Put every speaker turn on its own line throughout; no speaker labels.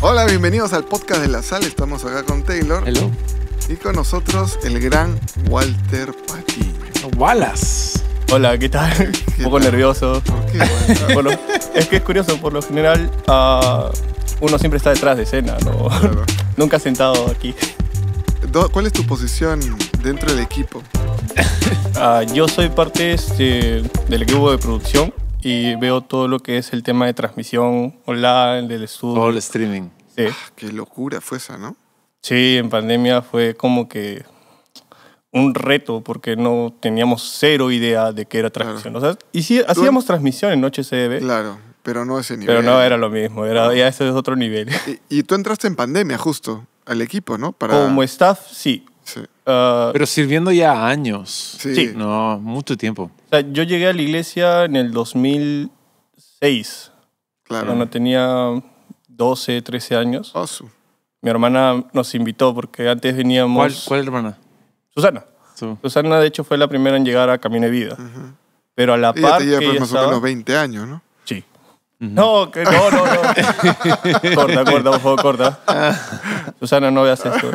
Hola, bienvenidos al podcast de la sal. Estamos acá con Taylor. Hello. Y con nosotros el gran Walter Pati. Wallace.
Hola, ¿qué tal? un poco nervioso. es que es curioso, por lo general ah, uno siempre está detrás de escena, ¿no? Nunca sentado aquí. ¿Cuál es tu posición dentro del equipo? Ah, yo soy parte este, del equipo de producción y veo todo lo que es el tema de transmisión online, del estudio. Todo el streaming. Sí. Ah, qué locura fue esa, ¿no? Sí, en pandemia fue como que un reto porque no teníamos cero idea de qué era transmisión. O sea,
y sí, hacíamos transmisión
en CDB. Claro, pero no ese nivel. Pero no era lo
mismo, ah. ya ese es otro nivel. Y, tú entraste en pandemia justo al equipo, ¿no? Para... Como staff, sí. Ah,
Pero sirviendo ya años. Sí. No, mucho tiempo.
yo llegué a la
iglesia en el 2006. Claro. Cuando tenía 12, 13 años. Oh, Mi hermana nos invitó porque antes veníamos... ¿Cuál, hermana? Susana. Susana, de hecho, fue la primera en llegar a Camino de Vida. Pero a la par te lleva pues más 20 años, ¿no? No, que no, no, no. corta, corta, por favor, corta. Ah. Susana, no veas esto.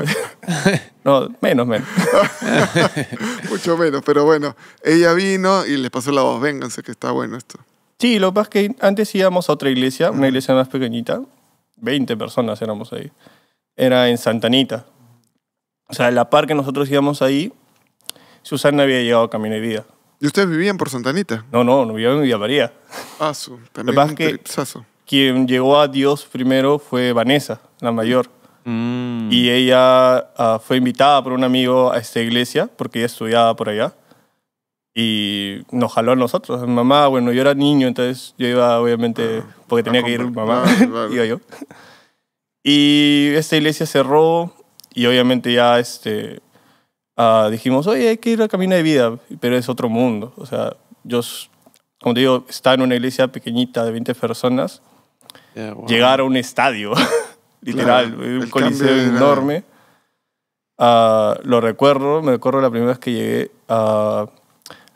No, menos,
menos. Mucho menos, pero bueno. Ella vino y les pasó la voz, vénganse, que está bueno esto.
Sí, lo que pasa es que antes íbamos a otra iglesia, una iglesia más pequeñita. 20 personas éramos ahí. Era en Santanita. O sea, la par que nosotros íbamos ahí, Susana había llegado a Camino y Vida. ¿Y ustedes vivían por Santanita? No, no, no vivían en Villa María.
Ah, también que
quien llegó a Dios primero fue Vanessa, la mayor. Mm. Y ella ah, fue invitada por un amigo a esta iglesia porque ella estudiaba por allá. Y nos jaló a nosotros. Mamá, bueno, yo era niño, entonces yo iba obviamente ah, porque tenía que ir mamá, iba yo. Y esta iglesia cerró y obviamente ya este, Ah, dijimos, oye, hay que ir al camino de vida, pero es otro mundo. O sea, yo, como te digo, estaba en una iglesia pequeñita de 20 personas, llegar a un estadio, literal, un coliseo enorme. Ah, lo recuerdo, me recuerdo la primera vez que llegué, a ah,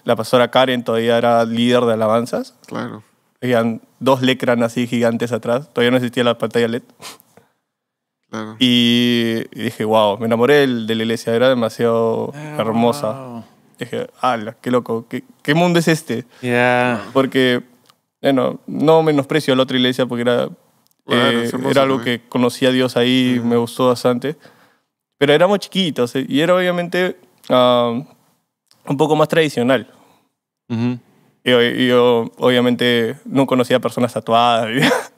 la pastora Karen todavía era líder de alabanzas. Claro. Habían dos lecran así gigantes atrás, todavía no existía la pantalla LED. Y, dije, wow, me enamoré de, la iglesia, era demasiado ah, hermosa. Dije, ala, qué loco, qué, qué mundo es este. Porque, bueno, no menosprecio la otra iglesia porque era, eh, era algo que conocía a Dios ahí, me gustó bastante. Pero éramos chiquitos eh, y era obviamente ah, un poco más tradicional.
y,
y, yo, obviamente, no conocía personas tatuadas.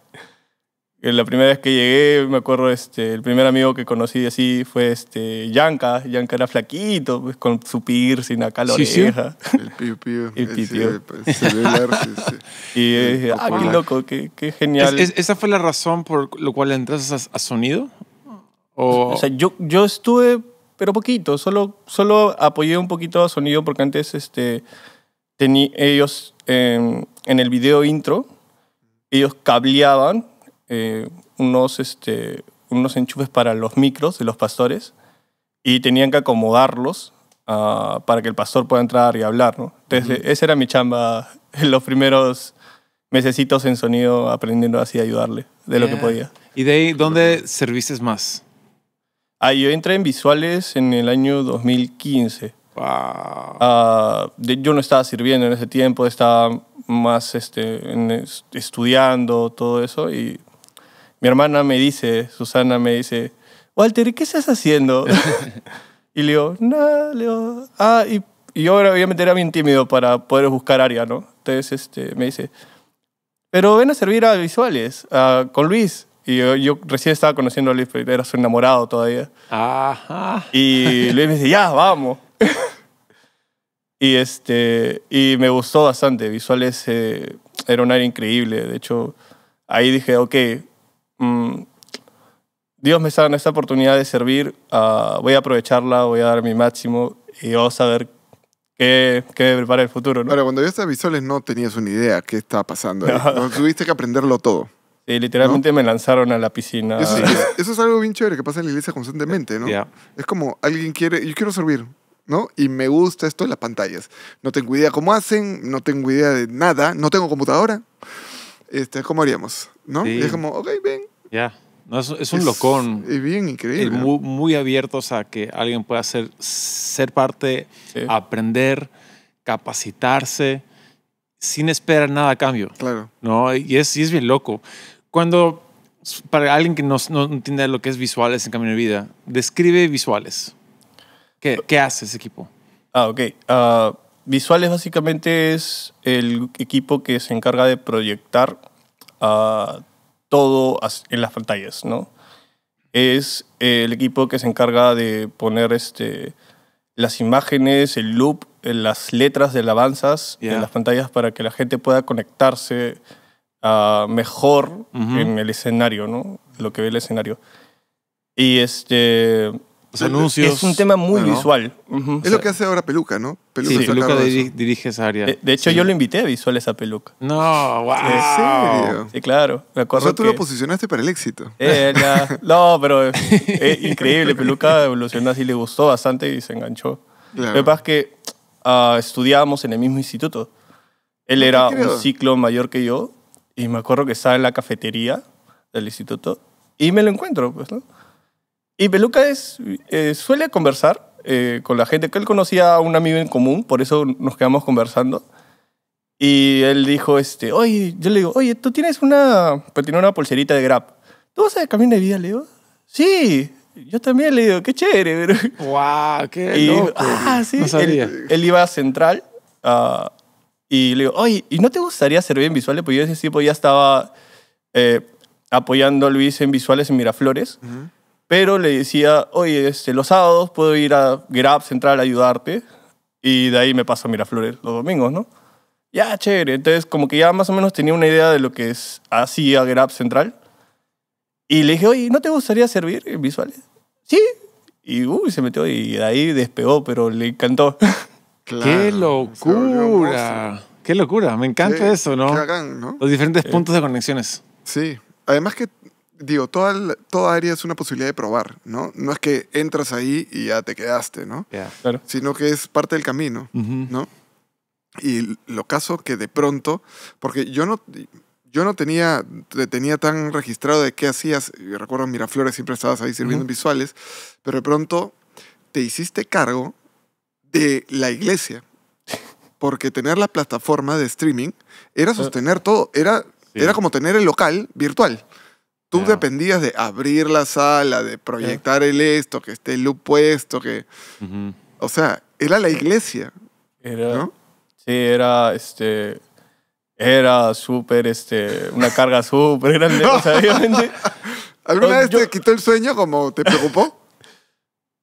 la primera vez que llegué, me acuerdo, este, el primer amigo que conocí así fue este, Yanka. Yanka era flaquito, pues, con su piercing acá a sí, Sí. El
piu El piu piu. Pues,
y yo eh, dije, ah, qué loco, qué, qué genial. esa fue la razón por la cual entraste a, a Sonido? ¿O? sea, yo, yo estuve, pero poquito,
solo, solo apoyé un poquito a Sonido porque antes este, ellos em, en el video intro, ellos cableaban eh, unos, este, unos enchufes para los micros de los pastores y tenían que acomodarlos ah, para que el pastor pueda entrar y hablar, ¿no? Entonces, esa era mi chamba en los primeros mesecitos en sonido, aprendiendo así a ayudarle de lo que podía.
¿Y de ahí dónde serviste más? Ah, yo entré en visuales en el año
2015. Wow. Ah, yo no estaba sirviendo en ese tiempo, estaba más este, estudiando, todo eso, y mi hermana me dice, Susana me dice, Walter, ¿qué estás haciendo? y le digo, nada, le digo, ah, y, y yo obviamente era bien tímido para poder buscar área, ¿no? Entonces este, me dice, pero ven a servir a visuales, a, con Luis. Y yo, recién estaba conociendo a Luis, era su enamorado todavía.
Ajá.
Y Luis me dice, ya, vamos. y, este, y me gustó bastante. Visuales eh, era un área increíble. De hecho, ahí dije, ok, Mm, Dios me está dando esta oportunidad de servir, ah, voy a aprovecharla, voy a dar mi máximo y vamos a ver qué, qué me prepara el futuro. ¿no? Ahora, cuando estaba estaba Visuales no
tenías una idea qué estaba pasando. Tuviste que aprenderlo todo. y literalmente me lanzaron a la piscina. Eso, es algo bien chévere que pasa en la iglesia constantemente, ¿no? Es como alguien quiere, yo quiero servir, ¿no? Y me gusta esto de las pantallas. No tengo idea cómo hacen, no tengo idea de nada, no tengo computadora. Este, ¿Cómo haríamos? ¿No? Y es como, ok, ven,
ya. No, es, un locón. Es bien increíble. Muy, abiertos a que alguien pueda ser, ser parte, aprender, capacitarse, sin esperar nada a cambio. Claro. ¿no? Y, es, es bien loco. Cuando, para alguien que no, entiende lo que es visuales en Camino de Vida, describe visuales. ¿Qué, qué hace ese equipo? Ah, ok. Ah, visuales básicamente es el
equipo que se encarga de proyectar a ah, todo en las pantallas, ¿no? Es eh, el equipo que se encarga de poner este, las imágenes, el loop, eh, las letras de alabanzas en las pantallas para que la gente pueda conectarse ah, mejor en el escenario, ¿no? Lo que ve el escenario. Y este... anuncios. Es un tema muy visual.
Es lo que hace ahora Peluca, ¿no? Sí, peluca
dirige esa área. Eh, de, hecho, yo lo invité a visual esa peluca.
No, wow. ¿En serio? Sí, claro. Me tú lo posicionaste para el éxito. Eh,
no, pero es eh, increíble. Peluca evolucionó así, le gustó bastante y se enganchó. Lo que pasa es que ah, estudiábamos en el mismo instituto.
Él era un
ciclo mayor que yo y me acuerdo que estaba en la cafetería del instituto y me lo encuentro, pues, Y Peluca es, suele conversar eh, con la gente, que él conocía a un amigo en común, por eso nos quedamos conversando. Y él dijo, este, oye, yo le digo, oye, tú tienes una, pues tiene una pulserita de Grab. ¿Tú vas a camino de vida? Leo? sí. Yo también le digo, qué chévere. ¡Wow!
¡Qué y, ah,
Él, iba a Central ah, y le digo, oye, ¿y no te gustaría ser bien visual? Porque yo ese tipo ya estaba eh, apoyando a Luis en visuales en Miraflores pero le decía, oye, este, los sábados puedo ir a Grab Central a ayudarte y de ahí me paso a Miraflores los domingos, ¿no? Ya, chévere. Entonces, como que ya más o menos tenía una idea de lo que es, hacía Grab Central. Y le dije, oye, ¿no te gustaría servir en visuales? Sí. Y se metió y de ahí
despegó, pero le encantó. ¡Qué locura! ¡Qué locura! Me encanta eso, ¿no? Los diferentes eh, puntos de conexiones.
Sí. Además que digo, toda, toda área es una posibilidad de probar, ¿no? No es que entras ahí y ya te quedaste, ¿no? Claro. Sino que es parte del camino, ¿no? Y lo caso que de pronto, porque yo no, yo no tenía, tenía tan registrado de qué hacías, y recuerdo en Miraflores siempre estabas ahí sirviendo uh visuales, pero de pronto te hiciste cargo de la iglesia, porque tener la plataforma de streaming era sostener todo, era, era como tener el local virtual. Tú dependías de abrir la sala, de proyectar el esto, que esté el loop puesto, que... O sea, era la iglesia. Era... Sí, era este...
Era súper, este... Una carga súper grande, ¿Alguna vez te quitó el sueño como te preocupó?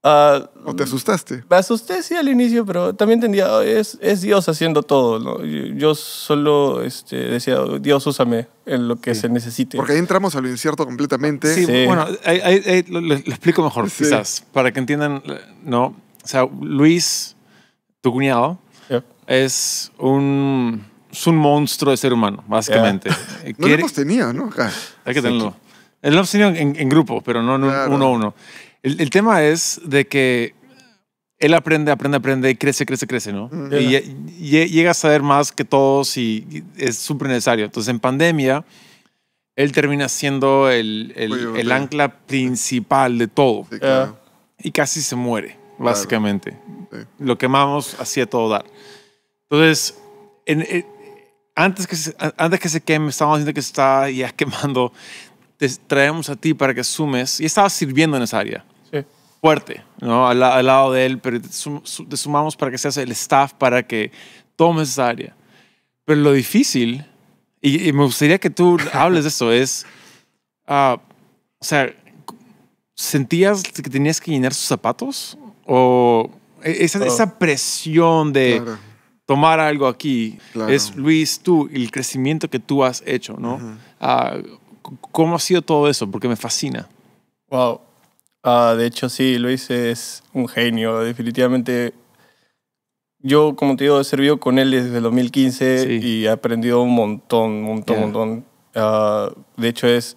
Ah, ¿O te asustaste? Me asusté, sí, al inicio, pero también entendía, es, es, Dios haciendo todo, ¿no? Yo, solo este, decía, Dios, úsame en lo que se necesite. Porque ahí entramos a lo incierto completamente. Sí, bueno,
ahí, lo, explico mejor, quizás, para que entiendan, ¿no? O sea, Luis, tu cuñado, es un... Es un monstruo de ser humano, básicamente. no lo hemos tenido, ¿no? Hay que tenerlo. lo hemos tenido en, grupo, pero no uno a uno. El, tema es de que él aprende, aprende, aprende y crece, crece, crece, ¿no? Y, llega a saber más que todos y, es súper necesario. Entonces, en pandemia, él termina siendo el, ancla principal de todo. Y casi se muere, básicamente. Lo quemamos hacía todo dar. Entonces, eh, antes, que se, antes que se queme, estábamos diciendo que se está ya quemando te traemos a ti para que sumes. Y estaba sirviendo en esa área fuerte, ¿no? Al, lado de él, pero te, sumamos para que seas el staff, para que tomes esa área. Pero lo difícil, y, me gustaría que tú hables de eso es, ah, o sea, ¿sentías que tenías que llenar sus zapatos? ¿O
e, esa, esa
presión de... tomar algo aquí es Luis, tú, el crecimiento que tú has hecho, ¿no? Ah, ¿Cómo ha sido todo eso? Porque me fascina.
Wow, Ah, de hecho, sí, Luis es un genio, definitivamente. Yo, como te digo, he servido con él desde el 2015 y he aprendido un montón, un montón, un montón. Ah, de hecho, es,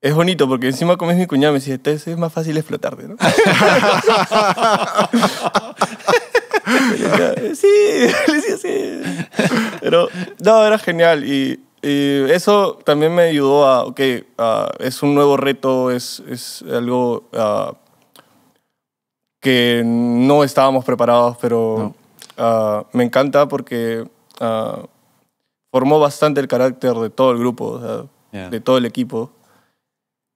es bonito porque encima comes mi cuñado me dice, es más fácil explotarte, ¿no? sí, decía sí. Pero no, era genial y y eso también me ayudó a, ok, es un nuevo reto, es, es algo que no estábamos preparados, pero me encanta porque formó bastante el carácter de todo el grupo, de todo el equipo.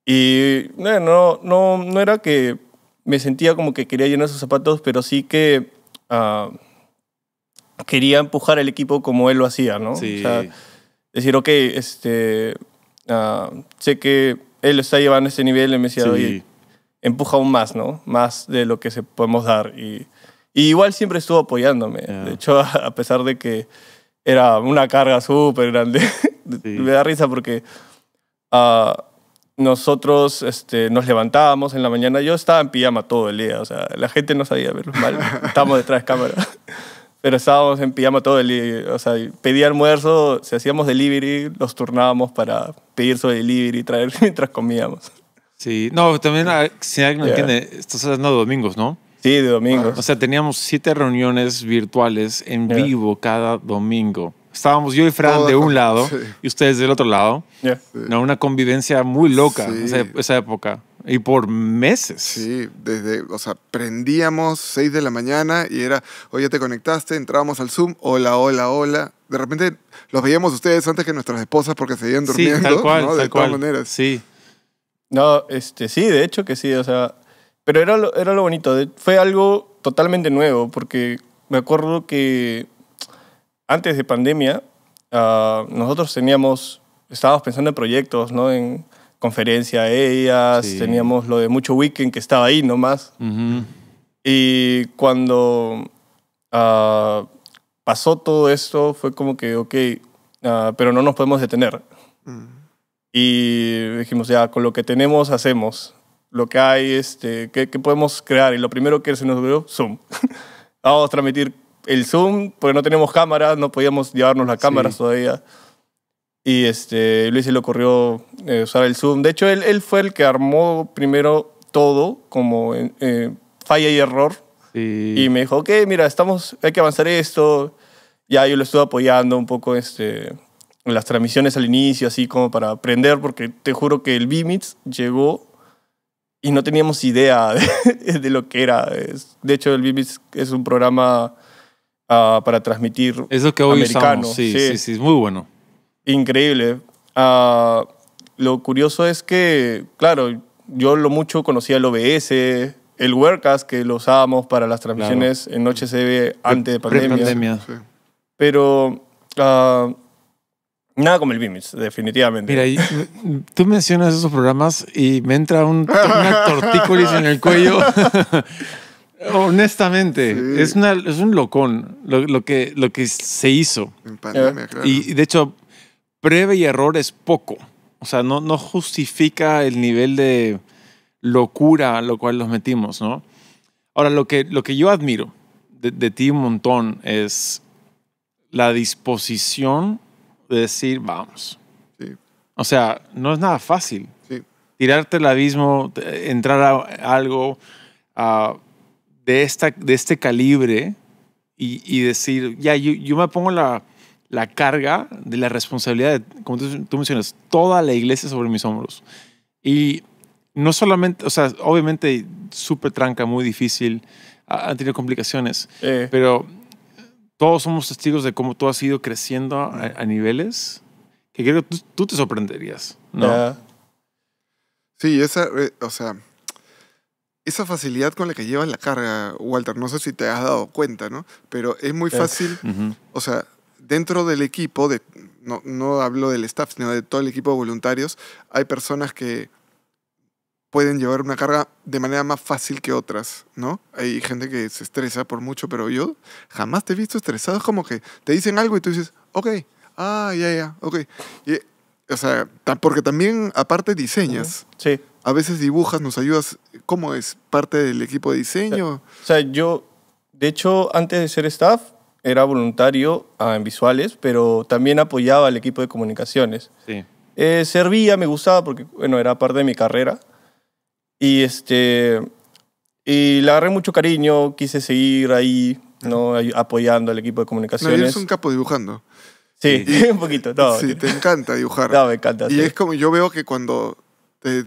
Y no, no, no era que me sentía como que quería llenar esos zapatos, pero sí que quería empujar al equipo como él lo hacía, ¿no? decir, ok, este, ah, sé que él está llevando este nivel, y me decía, empuja aún más, ¿no? Más de lo que se podemos dar. Y, igual siempre estuvo apoyándome. De hecho, a pesar de que era una carga súper grande, me da risa porque ah, nosotros este, nos levantábamos en la mañana. Yo estaba en pijama todo el día, o sea, la gente no sabía verlo mal. Estábamos detrás de cámara pero estábamos en pijama todo el día. O sea, pedía almuerzo, si hacíamos delivery, los turnábamos para pedir su delivery, traer mientras comíamos.
Sí, no, también, ah, si alguien no entiende, estás hablando de domingos, ¿no? Sí, de domingos. O sea, teníamos siete reuniones virtuales en vivo cada domingo. Estábamos yo y Fran de un oh, lado y ustedes del otro lado. ¿no? Una convivencia muy loca esa,
esa época. Y por meses. Sí, desde, o sea, prendíamos 6 de la mañana y era, oye, te conectaste, entrábamos al Zoom, hola, hola, hola. De repente los veíamos ustedes antes que nuestras esposas porque seguían durmiendo. Sí, tal cual, ¿no? tal de cual. todas
maneras. Sí.
No, este, sí, de hecho que sí, o sea, pero era lo, era lo bonito, fue algo totalmente nuevo porque me acuerdo que antes de pandemia ah, nosotros teníamos, estábamos pensando en proyectos, ¿no? En, conferencia a ellas, teníamos lo de Mucho Weekend que estaba ahí nomás. Y cuando ah, pasó todo esto fue como que, ok, ah, pero no nos podemos detener. Mm. Y dijimos, ya, con lo que tenemos hacemos, lo que hay, este, ¿qué, podemos crear? Y lo primero que se nos ocurrió, Zoom. Vamos a transmitir el Zoom, porque no tenemos cámaras, no podíamos llevarnos las cámaras todavía. Y este, Luis se le ocurrió eh, usar el Zoom. De hecho, él, él, fue el que armó primero todo, como eh, eh, falla y error. Y me dijo, ok, mira, estamos, hay que avanzar esto. Ya yo lo estuve apoyando un poco este, en las transmisiones al inicio, así como para aprender, porque te juro que el VIMITS llegó y no teníamos idea de, lo que era. De hecho, el VIMITS es un programa ah, para transmitir. Eso que hoy Usamos. Sí, sí, sí, sí, es muy bueno. Increíble. Ah, lo curioso es que, claro, yo lo mucho conocía el OBS, el WordCast, que lo usábamos para las transmisiones en Noche CB antes de pandemia. Pero ah, nada como el Vimits, definitivamente. Mira,
tú mencionas esos programas y me entra un, tortícolis en el cuello. Honestamente, es, es un locón lo, que, lo que se hizo. En pandemia, eh, claro. Y de hecho, prueba y error es poco. O sea, no, justifica el nivel de locura a lo cual nos metimos, ¿no? Ahora, lo que, lo que yo admiro de, ti un montón es la disposición de decir, vamos. O sea, no es nada fácil. Tirarte el abismo, entrar a algo de, esta, de este calibre y, decir, ya, yo me pongo la la carga de la responsabilidad, de, como tú, mencionas, toda la iglesia sobre mis hombros. Y no solamente, o sea, obviamente súper tranca, muy difícil, han tenido complicaciones, eh. pero todos somos testigos de cómo tú has ido creciendo a,
niveles que creo que tú, te sorprenderías, ¿no? Sí, esa, eh, o sea, esa facilidad con la que llevas la carga, Walter, no sé si te has dado cuenta, ¿no? Pero es muy fácil, o sea, dentro del equipo, de, no, no hablo del staff, sino de todo el equipo de voluntarios, hay personas que pueden llevar una carga de manera más fácil que otras, ¿no? Hay gente que se estresa por mucho, pero yo jamás te he visto estresado. Es como que te dicen algo y tú dices, ok, ah, ya, ya, ok. o sea, porque también aparte diseñas. Sí. A veces dibujas, nos ayudas. ¿Cómo es? ¿Parte del equipo de diseño? O sea, yo,
de hecho, antes de ser staff, era voluntario ah, en visuales, pero también apoyaba al equipo de comunicaciones. Sí. Eh, servía, me gustaba porque, bueno, era parte de mi carrera. Y este. Y le agarré mucho cariño, quise seguir ahí, ¿no? Apoyando al equipo de comunicaciones. No, eres un capo dibujando. Sí, un poquito. sí, te
encanta dibujar. No, me encanta. Y es como yo veo que cuando. Te,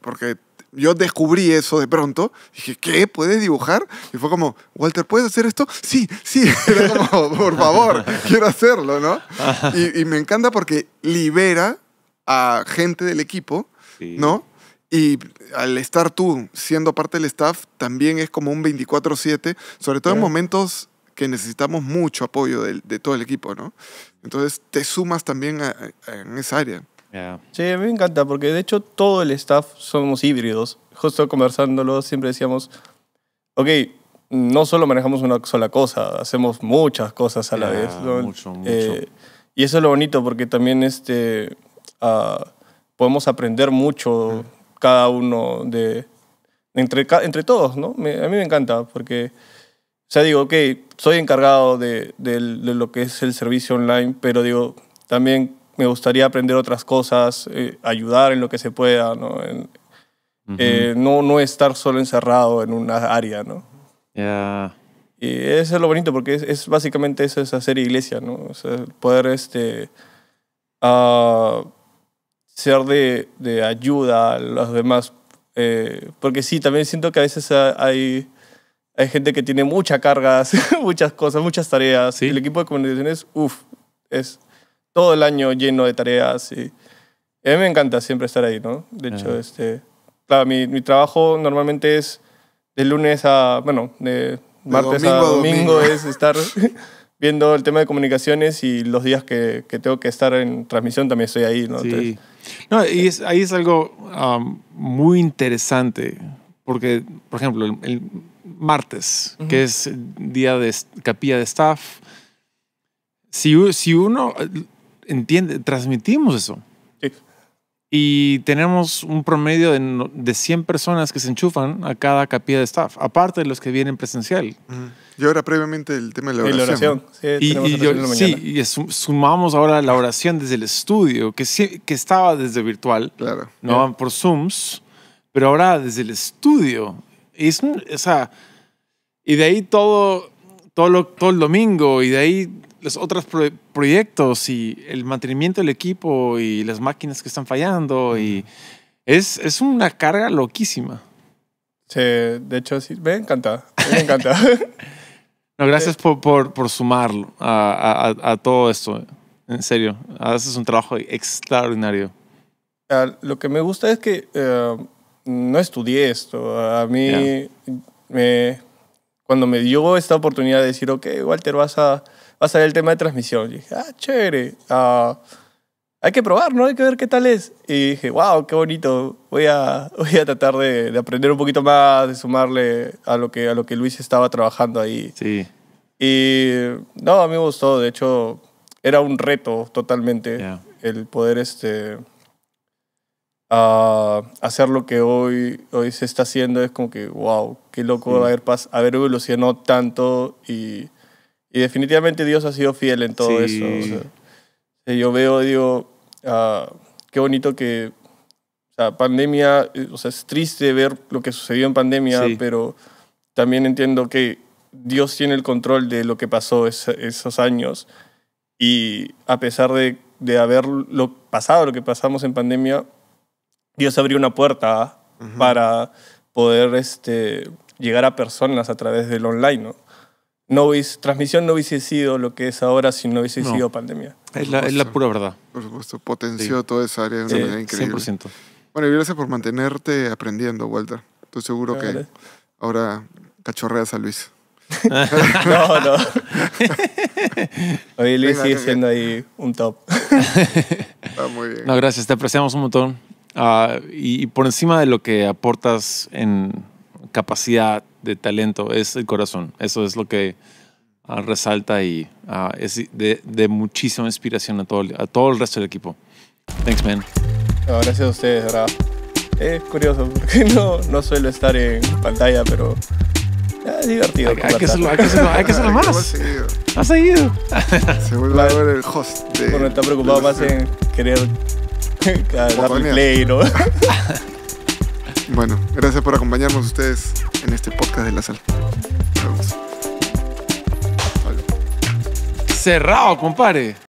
porque yo descubrí eso de pronto. Dije, ¿qué? ¿Puedes dibujar? Y fue como, Walter, ¿puedes hacer esto? Sí, sí. por favor, quiero hacerlo, ¿no? Y, me encanta porque libera a gente del equipo, ¿no? Y al estar tú siendo parte del staff, también es como un 24-7, sobre todo en momentos que necesitamos mucho apoyo de, todo el equipo, ¿no? Entonces te sumas también en esa área. Sí, a mí me encanta porque de hecho todo el staff somos
híbridos. Justo conversándolo siempre decíamos, ok, no solo manejamos una sola cosa, hacemos muchas cosas a la vez. Eh, y eso es lo bonito porque también este, ah, podemos aprender mucho mm. cada uno de... Entre, entre todos, ¿no? a mí me encanta porque... O sea, digo, ok, soy encargado de, de, lo que es el servicio online, pero digo, también me gustaría aprender otras cosas, eh, ayudar en lo que se pueda, eh, ¿no? no, estar solo encerrado en una área, ¿no? Y eso es lo bonito, porque es, básicamente eso, es hacer iglesia, ¿no? poder este, ah, ser de, ayuda a los demás. Eh, porque sí, también siento que a veces hay, hay gente que tiene muchas cargas, muchas cosas, muchas tareas. El equipo de comunicaciones, uff, es todo el año lleno de tareas y a mí me encanta siempre estar ahí, ¿no? De hecho, este, claro, mi, mi, trabajo normalmente es de lunes a, bueno, de martes a domingo, es estar viendo el tema de comunicaciones y los días que, que, tengo que estar en transmisión también estoy ahí, ¿no? Sí.
no, y ahí es algo muy interesante, porque, por ejemplo, el, martes, que es día de capilla de staff, si, si uno entiende, transmitimos eso. Y tenemos un promedio de, 100 personas que se enchufan a cada capilla de staff, aparte de los que vienen presencial.
Yo era previamente el tema de la oración. Sí,
y, sumamos ahora la oración desde el estudio, que, que estaba desde virtual, no por Zooms, pero ahora desde el estudio. Y, es, y de ahí todo, todo, todo el domingo, y de ahí los otros proyectos y el mantenimiento del equipo y las máquinas que están fallando y es, es una carga loquísima. Sí, de hecho, sí, me encanta, me encanta. no, gracias por, por, sumarlo a, a, todo esto. En serio, haces un trabajo extraordinario.
lo que me gusta es que eh, no estudié esto. A mí, me, cuando me dio esta oportunidad de decir, ok, Walter, vas a va a salir el tema de transmisión. Y dije, ah, chévere. Ah, hay que probar, ¿no? Hay que ver qué tal es. Y dije, wow, qué bonito. Voy a, voy a tratar de, aprender un poquito más, de sumarle a lo que, a lo que Luis estaba trabajando ahí. Sí. Y no, a mí me gustó. De hecho, era un reto totalmente el poder este, ah, hacer lo que hoy, hoy se está haciendo. Es como que, wow, qué loco sí. haber, haber evolucionado tanto y y definitivamente Dios ha sido fiel en todo eso. yo veo, digo, ah, qué bonito que la pandemia, o sea, es triste ver lo que sucedió en pandemia, pero también entiendo que Dios tiene el control de lo que pasó esos años. Y a pesar de, de haber pasado, lo que pasamos en pandemia, Dios abrió una puerta ¿ah? para poder este, llegar a personas a través del online, ¿no? no hubiese, transmisión no hubiese sido lo que es ahora si no hubiese sido pandemia.
Es la, pura
verdad. Por supuesto, potenció toda esa área de una manera increíble. 100%. Bueno, y gracias por mantenerte aprendiendo, Walter. Estoy seguro que ahora cachorreas a Luis. no, no. Oye, Luis sigue siendo ahí un top.
Está ah, muy bien. No, gracias, te apreciamos un montón. Ah, y, y por encima de lo que aportas en capacidad de talento, es el corazón. Eso es lo que ah, resalta y ah, es de, de, muchísima inspiración a todo, a todo el resto del equipo. Thanks, man.
Ah, gracias a ustedes, Es curioso porque no, no suelo estar en pantalla, pero es divertido. Hay, que hacerlo, hay, que hacerlo, más.
¿Ha seguido?
Se
vuelve a ver el host. De, bueno, está preocupado más en
querer.
el play, ¿no?
Bueno, gracias por acompañarnos ustedes en este podcast de la sal. Cerrado, compadre.